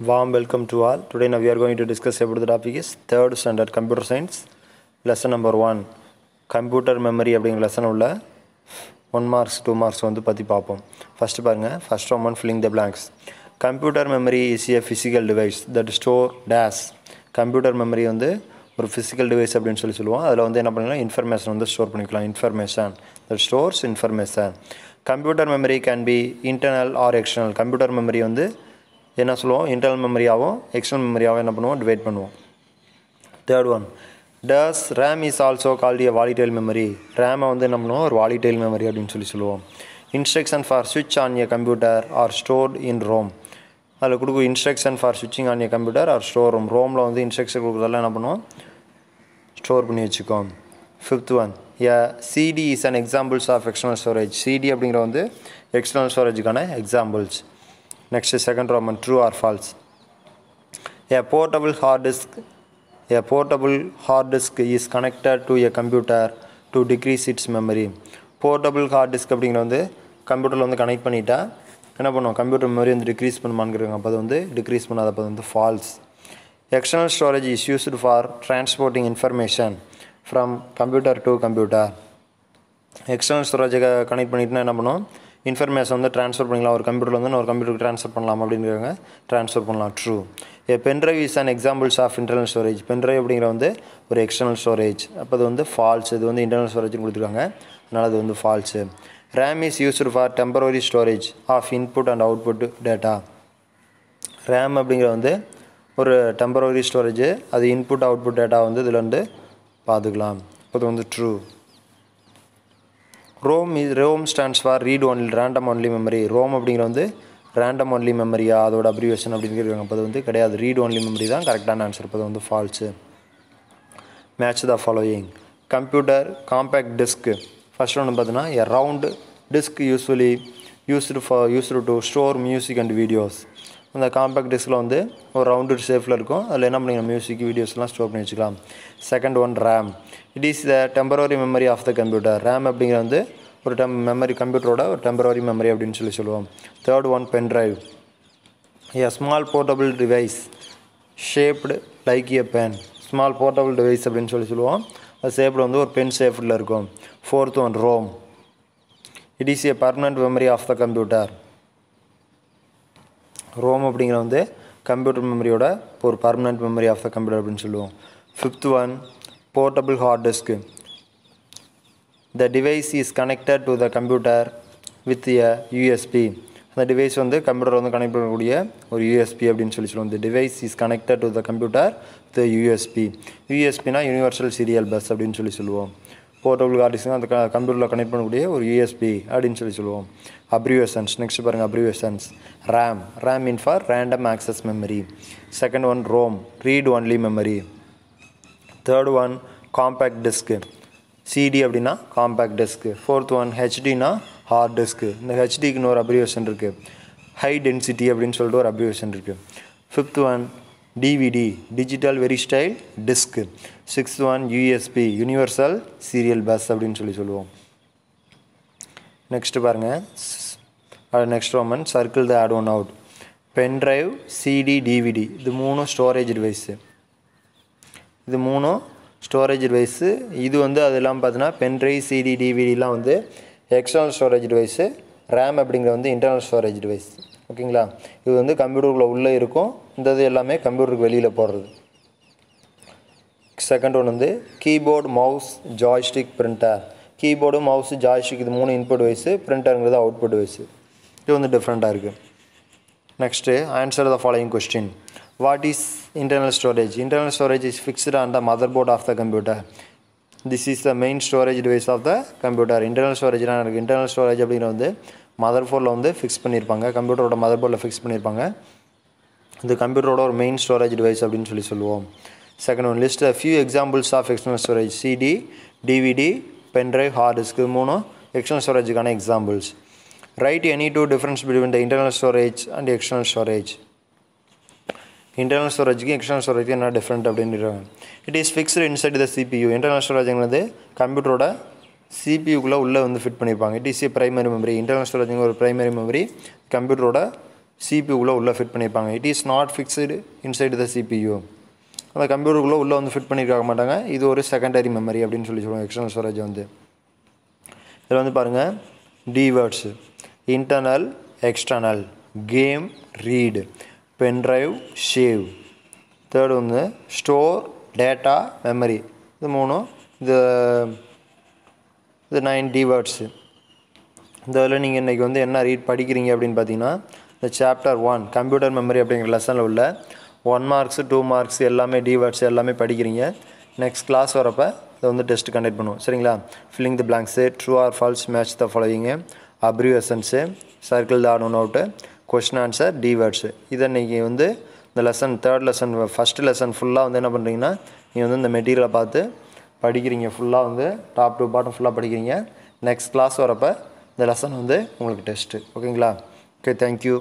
Warm welcome to all. Today now we are going to discuss about the topic is third standard computer science lesson number one computer memory அப்படிங்கிற lesson உள்ள one marks two marks வந்து பற்றி பார்ப்போம் first பாருங்கள் first one one filling the blanks computer memory is a physical device that stores computer memory வந்து ஒரு physical device அப்படின்னு சொல்லி சொல்லுவோம் அதில் வந்து என்ன பண்ணலாம் இன்ஃபர்மேஷன் வந்து ஸ்டோர் பண்ணிக்கலாம் information that stores information computer memory can be internal or external computer memory வந்து என்ன சொல்லுவோம் இன்டர்னல் மெமரியாகவும் எக்ஸ்டர்னல் மெமரியாகவும் என்ன பண்ணுவோம் டிவைட் பண்ணுவோம் third one does RAM is also call a volatile memory ரேமை வந்து என்ன பண்ணுவோம் ஒரு வாலிடைல் மெமரி அப்படின்னு சொல்லி சொல்லுவோம் இன்ஸ்ட்ரக்ஷன் ஃபார் சுவிட்ச் on a computer are stored in ROM அதில் கொடுக்கும் இன்ஸ்ட்ரக்ஷன் ஃபார் சுவிட்சிங் on a computer are store ROM ரோமில் வந்து இன்ஸ்ட்ரக்ஷன் கொடுக்குறதெல்லாம் என்ன பண்ணுவோம் ஸ்டோர் பண்ணி வச்சுக்கோம் fifth one a CD is an examples of external storage CD அப்படிங்கிற வந்து எக்ஸ்டர்னல் ஸ்டோரேஜுக்கான examples Next second Roman true or false. A portable hard disk a portable hard disk is connected to a computer to decrease its memory. Portable hard disk அப்படிங்கிற வந்து கம்ப்யூட்டரில் வந்து connect பண்ணிட்டா என்ன பண்ணுவோம் கம்ப்யூட்டர் மெமரி வந்து decrease பண்ணுமாங்கிறாங்க அப்போ அது வந்து டிக்ரீஸ் பண்ணாத அப்போ வந்து false external storage is used for transporting information from computer to computer external ஸ்டோரேஜை கனெக்ட் பண்ணிட்டுனா என்ன பண்ணுவோம் இன்ஃபர்மேஷன் வந்து ட்ரான்ஸ்ஃபர் பண்ணிக்கலாம் ஒரு கம்ப்யூட்டர் வந்து ஒரு கம்ப்யூட்டருக்கு ட்ரான்ஸ்ஃபர் பண்ணலாம் அப்படிங்கிறவங்க ட்ரான்ஸ்ஃபர் பண்ணலாம் true a pen drive is and examples of internal storage pen drive அப்படிங்கிற வந்து ஒரு எக்ஸ்டர்னல் ஸ்டோரேஜ் அப்போ அது வந்து ஃபால்ஸ் இது வந்து இன்டர்னல் ஸ்டோரேஜ் கொடுத்துருக்காங்க அதனால் அது வந்து false RAM is used for temporary storage of input and output data RAM அப்படிங்கிற வந்து ஒரு டெம்பரரி ஸ்டோரேஜ் அது இன்புட் அவுட்புட் டேட்டா வந்து இதில் வந்து பார்த்துக்கலாம் இப்போ அது வந்து true ROM is ROM stands for read only random only memory ROM அப்படிங்கிற வந்து ரேண்டம் ஒன்லி மெமரியா அதோட அப்ரிவேஷன் அப்படின்னு கேட்குறாங்க அது வந்து கிடையாது ரீட் ஒன்லி மெமரி தான் கரெக்டான ஆன்சர் அது வந்து false match the following computer compact disk first ஒன்று பார்த்தீங்கன்னா a round disk usefully used for used to store music and videos அந்த காம்பேக்ட் டிஸ்கில் வந்து ஒரு ரவுண்டு ஷேஃபில் இருக்கும் அதில் என்ன பண்ணிக்கலாம் மியூசிக் வீடியோஸ்லாம் ஸ்டோர் பண்ணி வச்சுக்கலாம் second one RAM it is the temporary memory of the computer RAM அப்படிங்கிற வந்து ஒரு டெம் மெமரி கம்ப்யூட்டரோட ஒரு டெம்பரவரி மெமரி அப்படின்னு சொல்லி சொல்லுவோம் third one pen drive a small portable device shaped like a pen small portable device அப்படின்னு சொல்லி சொல்லுவோம் அது ஷேப்டு வந்து ஒரு பென் ஷேஃப்டில் இருக்கும் fourth one ROM it is a permanent memory of the computer ROM அப்படிங்கிற வந்து கம்ப்யூட்டர் மெமரியோட ஒரு permanent memory of the computer அப்படின்னு சொல்லுவோம் fifth one portable hard disk the device is connected to the computer with a USB அந்த device வந்து computer வந்து connect பண்ணக்கூடிய ஒரு யூஎஸ்பி அப்படின்னு சொல்லி சொல்லுவோம் இந்த device is connected to the computer with USB யூஎஸ்பினா யூனிவர்சல் சீரியல் பஸ் அப்படின்னு சொல்லி சொல்லுவோம் போர்ட்டபிள் கார்டிஸ்னால் அந்த கம்ப்யூட்டரில் கனெக்ட் பண்ணக்கூடிய ஒரு யூஎஸ்பி அப்படின்னு சொல்லி சொல்லுவோம் அப்ரிவேஷன்ஸ் நெக்ஸ்ட் பாருங்கள் abbreviations RAM RAM in for random access memory second one ROM read only memory third one compact disk CD அப்படின்னா காம்பேக்ட் டெஸ்க்கு ஃபோர்த் ஒன் ஹெச்டினா ஹார்ட் டெஸ்க்கு இந்த ஹெச்டிக்கு இன்னொரு அப்ரிவேஷன் இருக்குது ஹை டென்சிட்டி அப்படின்னு சொல்லிட்டு ஒரு அப்ரிவேஷன் இருக்குது fifth one DVD digital versatile disk sixth one USB universal serial bus அப்படின்னு சொல்லி சொல்லுவோம் நெக்ஸ்ட்டு பாருங்கள் நெக்ஸ்ட் ரோமன் circle the odd one out pen drive CD DVD இது மூணும் ஸ்டோரேஜ் டிவைஸு இது மூணும் ஸ்டோரேஜ் டிவைஸு இது வந்து அதெல்லாம் பார்த்தீங்கன்னா பென்ட்ரை சிடி டிவிடிலாம் வந்து எக்ஸ்டர்னல் ஸ்டோரேஜ் டிவைஸு ரேம் அப்படிங்கிற வந்து இன்டர்னல் ஸ்டோரேஜ் டிவைஸ் ஓகேங்களா இது வந்து கம்ப்யூட்டருக்குள்ளே உள்ளே இருக்கும் இந்த இது எல்லாமே கம்ப்யூட்டருக்கு வெளியில் போடுறது செகண்ட் ஒன்று வந்து keyboard mouse joystick printer keyboard mouse joystick இது மூணு இன்புட் வைஸு பிரிண்டருங்கிறது அவுட்புட் வைஸு இது வந்து டிஃப்ரெண்ட்டாக இருக்குது next answer the following question what is internal storage internal storage is fixed on the motherboard of the computer this is the main storage device of the computer internal ஸ்டோரேஜ்லாம் இருக்குது internal storage அப்படிங்கிற வந்து mother போர்டில் வந்து fix பண்ணியிருப்பாங்க கம்ப்யூட்டரோட mother போர்டில் fix பண்ணியிருப்பாங்க இது கம்ப்யூட்டரோட ஒரு மெயின் ஸ்டோரேஜ் டிவைஸ் அப்படின்னு சொல்லி சொல்லுவோம் second one list few examples of external storage CD DVD pen drive hard disk மூணு எக்ஸ்டர்னல் ஸ்டோரேஜுக்கான examples write any two difference between the internal storage and external storage internal ஸ்டோரேஜுக்கும் external ஸ்டோரேஜுக்கும் என்ன different அப்படின்றாங்க it is fixed inside the CPU internal ஸ்டோரேஜுங்கிறது கம்ப்யூட்டரோட சிபியூக்குள்ளே உள்ளே வந்து ஃபிட் பண்ணியிருப்பாங்க it is a primary memory internal ஸ்டோரேஜுங்கிற ஒரு ப்ரைமரி மெமரி கம்ப்யூட்டரோட சிபியூக்குள்ளே உள்ளே ஃபிட் பண்ணியிருப்பாங்க it is not fixed inside the CPU அந்த கம்ப்யூட்டருக்குள்ளே உள்ளே வந்து ஃபிட் பண்ணியிருக்க மாட்டாங்க இது ஒரு செகண்டரி மெமரி அப்படின்னு சொல்லி சொல்லுவாங்க எக்ஸ்டர்னல் ஸ்டோரேஜ் வந்து இதில் வந்து பாருங்கள் டிவேர்ட்ஸு இன்டர்னல் எக்ஸ்டர்னல் கேம் ரீடு பென்ட்ரைவ் ஷேவ் தேர்டு வந்து ஸ்டோர் டேட்டா மெமரி இது மூணும் இது இது நைன் டி வேர்ட்ஸு இதில் நீங்கள் இன்றைக்கி வந்து என்ன ரீட் படிக்கிறீங்க அப்படின்னு பார்த்தீங்கன்னா இந்த சாப்டர் ஒன் கம்ப்யூட்டர் மெமரி அப்படிங்கிற லெசனில் உள்ள ஒன் மார்க்ஸு டூ மார்க்ஸ் எல்லாமே டி எல்லாமே படிக்கிறீங்க நெக்ஸ்ட் கிளாஸ் வரப்போ இதை வந்து டெஸ்ட் கண்டக்ட் பண்ணுவோம் சரிங்களா filling the blanks true or false match the following abbreviations circle the one out question answer the words இதை நீங்கள் வந்து இந்த lesson third lesson first lesson ஃபுல்லாக வந்து என்ன பண்ணுறீங்கன்னா நீங்கள் வந்து இந்த மெட்டீரியலை பார்த்து படிக்கிறீங்க ஃபுல்லாக வந்து டாப் டு பாட்டம் ஃபுல்லாக படிக்கிறீங்க நெக்ஸ்ட் கிளாஸ் வரப்போ இந்த லெசன் வந்து உங்களுக்கு டெஸ்ட்டு ஓகேங்களா ஓகே தேங்க்யூ